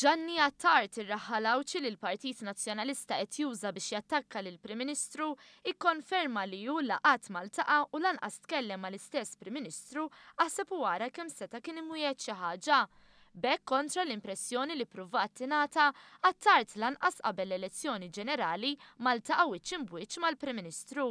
Ġanni Attart irraħħalawċi li l-Partit Nazzjonalista qed juża biex jattakka lil prim Ministru ikkonferma li ju laqat maltaqa u lanqas tkellem mal-istess Prim Ministru għaseb u wara kemm seta kien imwiegħed xi ħaġa bekk kontra l-impressjoni li pruvat tinata għattart lanqas qabel l-elezzjoni ġenerali Malta għawit imbwiċ mal-Prim Ministru.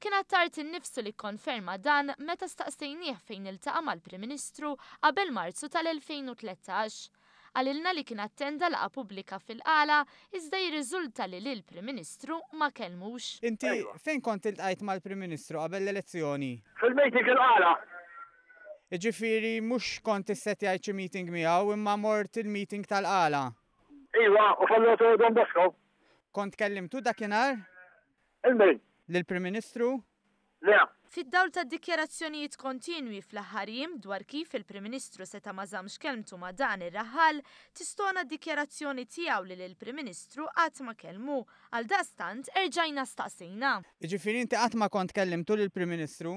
Kien għattart innifsu li konferma dan meta staqsejnieh fejn il-taqa mal-Prim Ministru qabel Marzu tal-2013 għalilna li kien attenda laqa pubblika fil-qala iżda jirriżulta li l prim Ministru ma kelmux. Inti fejn kont il mal-Prim Ministru qabel l-elezzjoni? Fil-meeting il-qala. Iġifiri mux kont isset jgħajċi meeting miegħu imma mort il-meeting tal-qala. Iwa, u fallotu Don Bosco. Kont kellimtu dakinhar? il mejn lil prim Ministru? Le. Fid-dawl ta' dikjerazzjonijiet kontinwi fl-ħarim dwar kif il-Prim Ministru seta ma żamx kelmtu ma dan ir-raħal, tistona d-dikjerazzjoni tiegħu li l-Prim Ministru qatt ma kelmu għal stant erġajna staqsejna. Ġifieri inti qatt ma kont kellimtu lill-Prim Ministru?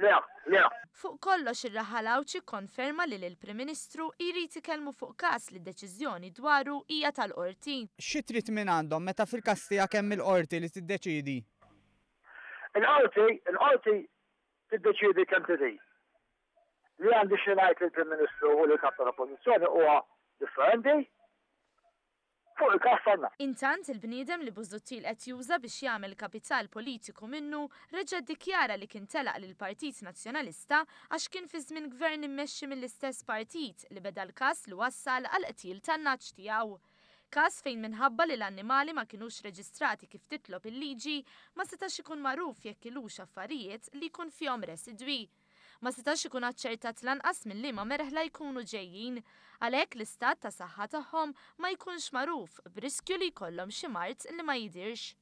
Le, le. Fuq kollox ir għawċi konferma li l-Prim Ministru jrid kelmu fuq każ li deċiżjoni dwaru hija tal-qorti. Xi trid minn għandhom meta fil-kastija kemm il-qorti li t-deċidi? Il-qorti, il-qorti kem t trid. Li għandi xinajt il-Prim Ministru u li kap tal u huwa differenti, fuq il-kaffanna. Intant il-bniedem li Buzduttil qed juża biex jagħmel kapital politiku minnu reġa' dikjara li kien telaq l Partit Nazzjonalista għax kien fi żmien gvern immexxi mill-istess partit li beda l-każ li wassal għal qtil tan-naċ tiegħu. Kas fejn minħabba li l-annimali ma kinux reġistrati kif titlob il-liġi ma setax ikun magħruf jekk ilux affarijiet li jkun fihom residwi. Ma setax ikun aċċertat lanqas minn li ma mereħla jkunu ġejjin, għalhekk l-istat ta' saħħa tagħhom ma jkunx magħruf b'riskju li jkollhom xi mart li ma jidirx.